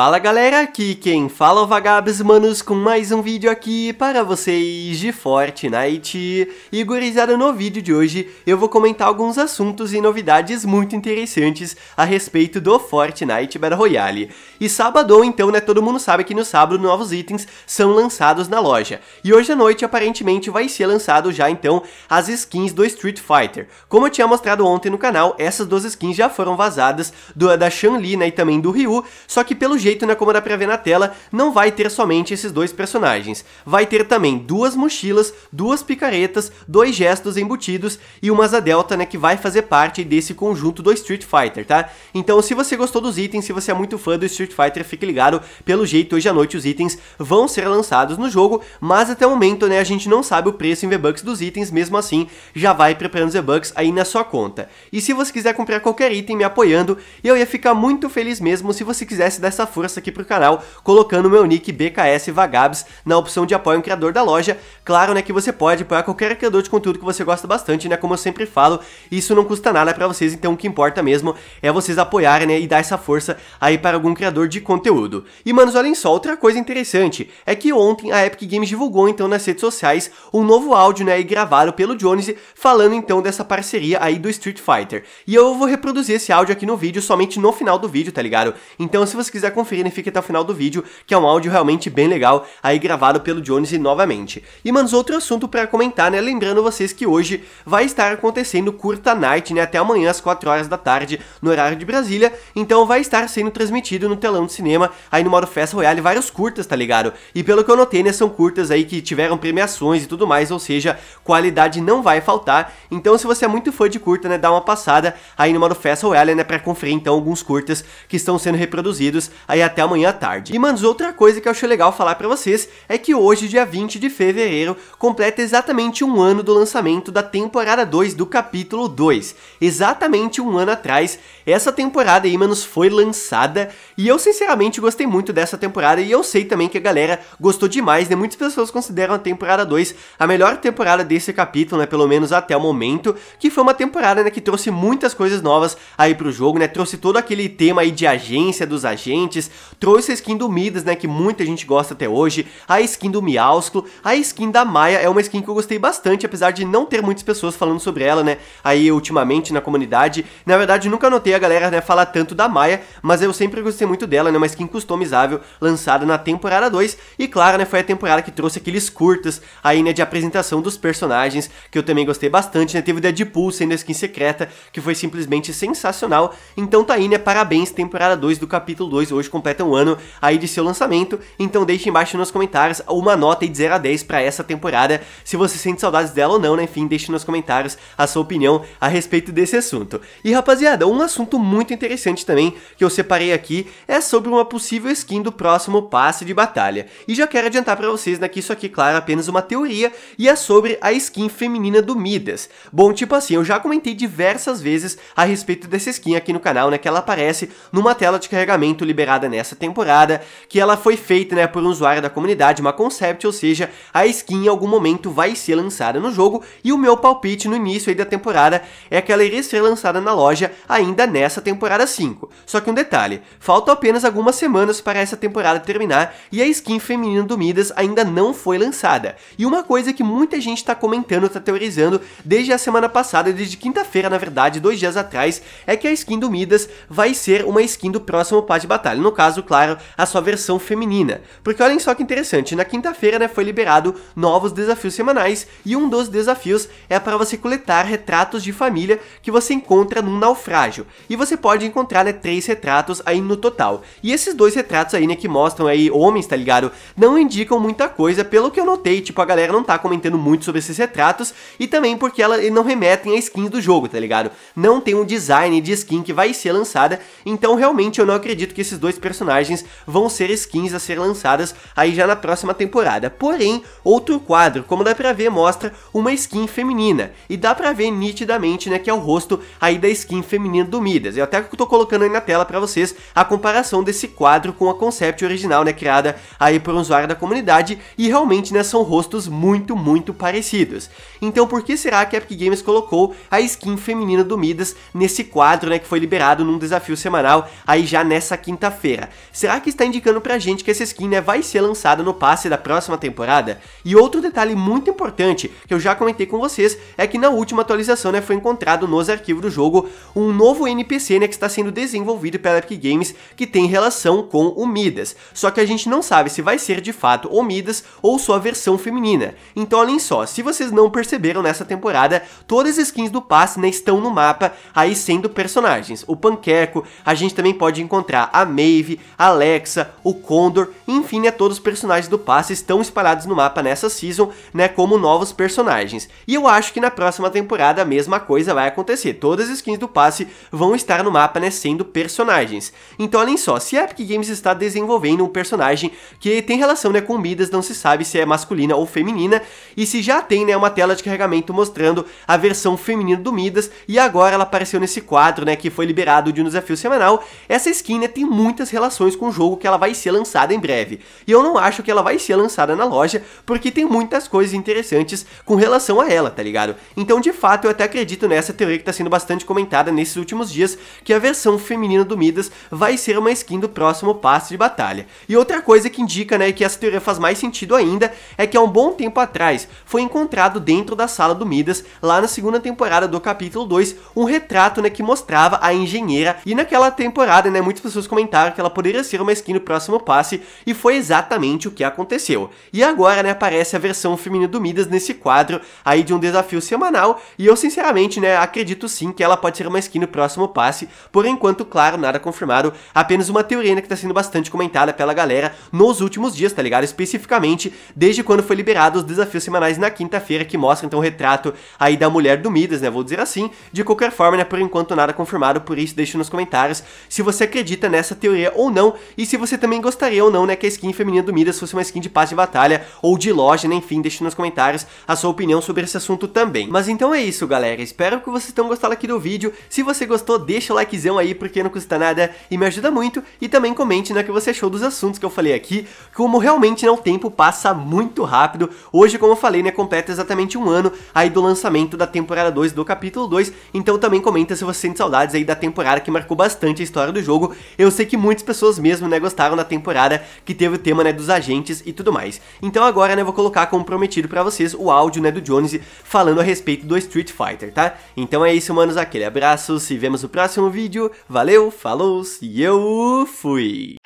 Fala galera, aqui quem fala é o Vagabes Manos com mais um vídeo aqui para vocês de Fortnite. E gurizada, no vídeo de hoje eu vou comentar alguns assuntos e novidades muito interessantes a respeito do Fortnite Battle Royale. E sábado, então, né, todo mundo sabe que no sábado novos itens são lançados na loja. E hoje à noite aparentemente vai ser lançado já então as skins do Street Fighter. Como eu tinha mostrado ontem no canal, essas duas skins já foram vazadas do, da Chun-Li né, e também do Ryu, só que pelo jeito jeito, né, como dá pra ver na tela, não vai ter somente esses dois personagens. Vai ter também duas mochilas, duas picaretas, dois gestos embutidos e uma asa delta, né, que vai fazer parte desse conjunto do Street Fighter, tá? Então, se você gostou dos itens, se você é muito fã do Street Fighter, fique ligado, pelo jeito, hoje à noite os itens vão ser lançados no jogo, mas até o momento, né, a gente não sabe o preço em V-Bucks dos itens, mesmo assim, já vai preparando os V-Bucks aí na sua conta. E se você quiser comprar qualquer item me apoiando, eu ia ficar muito feliz mesmo se você quisesse dessa forma força aqui pro canal colocando meu nick BKS Vagabs na opção de apoio um criador da loja. Claro, né, que você pode apoiar qualquer criador de conteúdo que você gosta bastante, né, como eu sempre falo, isso não custa nada para vocês, então o que importa mesmo é vocês apoiarem, né, e dar essa força aí para algum criador de conteúdo. E, manos, olhem só, outra coisa interessante é que ontem a Epic Games divulgou, então, nas redes sociais, um novo áudio, né, e gravado pelo Jones, falando, então, dessa parceria aí do Street Fighter. E eu vou reproduzir esse áudio aqui no vídeo, somente no final do vídeo, tá ligado? Então, se você quiser conferirem, fique até o final do vídeo, que é um áudio realmente bem legal, aí gravado pelo Jones novamente. E manos, outro assunto para comentar, né? Lembrando vocês que hoje vai estar acontecendo Curta Night, né? Até amanhã às 4 horas da tarde, no horário de Brasília. Então vai estar sendo transmitido no telão de cinema, aí no modo Festa Royale, vários curtas, tá ligado? E pelo que eu notei, né? São curtas aí que tiveram premiações e tudo mais, ou seja, qualidade não vai faltar. Então se você é muito fã de curta, né? Dá uma passada aí no modo Festa Royale, né? Pra conferir então alguns curtas que estão sendo reproduzidos aí até amanhã à tarde. E manos, outra coisa que eu achei legal falar para vocês é que hoje, dia 20 de fevereiro, completa exatamente um ano do lançamento da temporada 2 do capítulo 2. Exatamente um ano atrás, essa temporada aí, manos, foi lançada e eu sinceramente gostei muito dessa temporada e eu sei também que a galera gostou demais, né? Muitas pessoas consideram a temporada 2 a melhor temporada desse capítulo, né? Pelo menos até o momento, que foi uma temporada né, que trouxe muitas coisas novas aí pro jogo, né? Trouxe todo aquele tema aí de agência dos agentes trouxe a skin do Midas, né, que muita gente gosta até hoje, a skin do Miausclo, a skin da Maia é uma skin que eu gostei bastante, apesar de não ter muitas pessoas falando sobre ela, né, aí ultimamente na comunidade. Na verdade, nunca notei a galera, né, falar tanto da Maia, mas eu sempre gostei muito dela, né, uma skin customizável lançada na temporada 2 e, claro, né, foi a temporada que trouxe aqueles curtas aí, né, de apresentação dos personagens, que eu também gostei bastante, né, teve o Deadpool sendo a skin secreta, que foi simplesmente sensacional. Então tá aí, né, parabéns, temporada 2 do capítulo 2 hoje hoje completa um ano aí de seu lançamento, então deixe embaixo nos comentários uma nota aí de 0 a 10 para essa temporada, se você sente saudades dela ou não, né? Enfim, deixe nos comentários a sua opinião a respeito desse assunto. E rapaziada, um assunto muito interessante também que eu separei aqui é sobre uma possível skin do próximo passe de batalha. E já quero adiantar para vocês né, que isso aqui, claro, é apenas uma teoria e é sobre a skin feminina do Midas. Bom, tipo assim, eu já comentei diversas vezes a respeito dessa skin aqui no canal, né? Que ela aparece numa tela de carregamento liberada lançada nessa temporada, que ela foi feita né, por um usuário da comunidade, uma concept, ou seja, a skin em algum momento vai ser lançada no jogo, e o meu palpite no início da temporada é que ela iria ser lançada na loja ainda nessa temporada 5. Só que um detalhe, faltam apenas algumas semanas para essa temporada terminar e a skin feminina do Midas ainda não foi lançada. E uma coisa que muita gente está comentando, está teorizando desde a semana passada, desde quinta-feira na verdade, dois dias atrás, é que a skin do Midas vai ser uma skin do próximo passe de batalha no caso, claro, a sua versão feminina. Porque olhem só que interessante, na quinta-feira né, foi liberado novos desafios semanais e um dos desafios é para você coletar retratos de família que você encontra num naufrágio. E você pode encontrar né, três retratos aí no total. E esses dois retratos aí né, que mostram aí homens, tá ligado? Não indicam muita coisa, pelo que eu notei, tipo, a galera não tá comentando muito sobre esses retratos e também porque ela, não remetem a skin do jogo, tá ligado? Não tem um design de skin que vai ser lançada, então realmente eu não acredito que esses dois personagens vão ser skins a ser lançadas aí já na próxima temporada. Porém, outro quadro, como dá pra ver, mostra uma skin feminina. E dá pra ver nitidamente, né, que é o rosto aí da skin feminina do Midas. Eu até tô colocando aí na tela pra vocês a comparação desse quadro com a concept original, né, criada aí por um usuário da comunidade. E realmente, né, são rostos muito, muito parecidos. Então, por que será que a Epic Games colocou a skin feminina do Midas nesse quadro, né, que foi liberado num desafio semanal aí já nessa quinta-feira? quinta-feira. Será que está indicando pra gente que essa skin né, vai ser lançada no passe da próxima temporada? E outro detalhe muito importante que eu já comentei com vocês é que na última atualização né, foi encontrado nos arquivos do jogo um novo NPC né, que está sendo desenvolvido pela Epic Games que tem relação com o Midas. Só que a gente não sabe se vai ser de fato o Midas ou sua versão feminina. Então olhem só, se vocês não perceberam nessa temporada, todas as skins do passe né, estão no mapa aí sendo personagens. O Panqueco, a gente também pode encontrar a May Maeve, Alexa, o Condor, enfim, né, todos os personagens do passe estão espalhados no mapa nessa season, né, como novos personagens. E eu acho que na próxima temporada a mesma coisa vai acontecer, todas as skins do passe vão estar no mapa, né, sendo personagens. Então olhem só, se a Epic Games está desenvolvendo um personagem que tem relação, né, com Midas, não se sabe se é masculina ou feminina, e se já tem, né, uma tela de carregamento mostrando a versão feminina do Midas, e agora ela apareceu nesse quadro, né, que foi liberado de um desafio semanal, essa skin, né, tem muito muitas relações com o jogo que ela vai ser lançada em breve. E eu não acho que ela vai ser lançada na loja, porque tem muitas coisas interessantes com relação a ela, tá ligado? Então, de fato, eu até acredito nessa teoria que tá sendo bastante comentada nesses últimos dias, que a versão feminina do Midas vai ser uma skin do próximo passe de batalha. E outra coisa que indica, né, que essa teoria faz mais sentido ainda, é que há um bom tempo atrás foi encontrado dentro da sala do Midas, lá na segunda temporada do capítulo 2, um retrato, né, que mostrava a engenheira, e naquela temporada, né, muitas pessoas comentaram claro que ela poderia ser uma skin no próximo passe, e foi exatamente o que aconteceu. E agora, né, aparece a versão feminina do Midas nesse quadro aí de um desafio semanal, e eu sinceramente, né, acredito sim que ela pode ser uma skin no próximo passe, por enquanto, claro, nada confirmado, apenas uma teoria né, que tá sendo bastante comentada pela galera nos últimos dias, tá ligado? Especificamente desde quando foi liberado os desafios semanais na quinta-feira, que mostra então o retrato aí da mulher do Midas, né, vou dizer assim, de qualquer forma, né, por enquanto nada confirmado, por isso deixe nos comentários se você acredita nessa teoria gostaria ou não, e se você também gostaria ou não, né, que a skin feminina do Midas fosse uma skin de paz de batalha ou de loja, né, enfim, deixe nos comentários a sua opinião sobre esse assunto também. Mas então é isso, galera, espero que vocês tenham gostado aqui do vídeo, se você gostou, deixa o likezão aí, porque não custa nada e me ajuda muito, e também comente, né, que você achou dos assuntos que eu falei aqui, como realmente, né, o tempo passa muito rápido, hoje, como eu falei, né, completa exatamente um ano aí do lançamento da temporada 2 do capítulo 2, então também comenta se você sente saudades aí da temporada que marcou bastante a história do jogo, eu sei que muito muitas pessoas mesmo, né, gostaram da temporada que teve o tema, né, dos agentes e tudo mais. Então agora, né, vou colocar como prometido para vocês o áudio, né, do Jones falando a respeito do Street Fighter, tá? Então é isso, manos, aquele abraço, se vemos no próximo vídeo, valeu, falou e eu fui!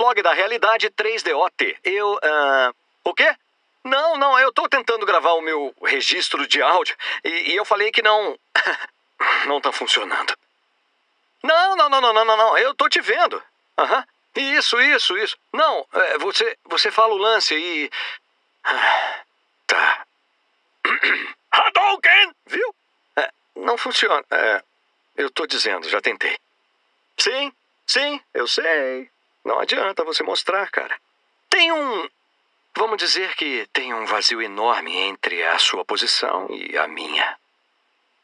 Log da realidade 3DOT. Eu, uh, o quê? Não, não, eu tô tentando gravar o meu registro de áudio e, e eu falei que não... não tá funcionando. Não, não, não, não, não, não, eu tô te vendo. Aham. Uhum. Isso, isso, isso. Não, é, você, você fala o lance e. tá. Hadouken! Viu? É, não funciona. É, eu tô dizendo, já tentei. Sim, sim, eu sei. Não adianta você mostrar, cara. Tem um. Vamos dizer que tem um vazio enorme entre a sua posição e a minha.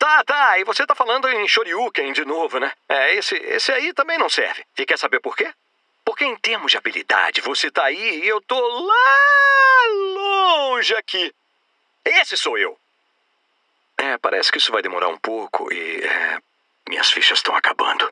Tá, tá, e você tá falando em Shoryuken de novo, né? É, esse, esse aí também não serve. E quer saber por quê? Porque em termos de habilidade, você tá aí e eu tô lá longe aqui. Esse sou eu. É, parece que isso vai demorar um pouco e. É, minhas fichas estão acabando.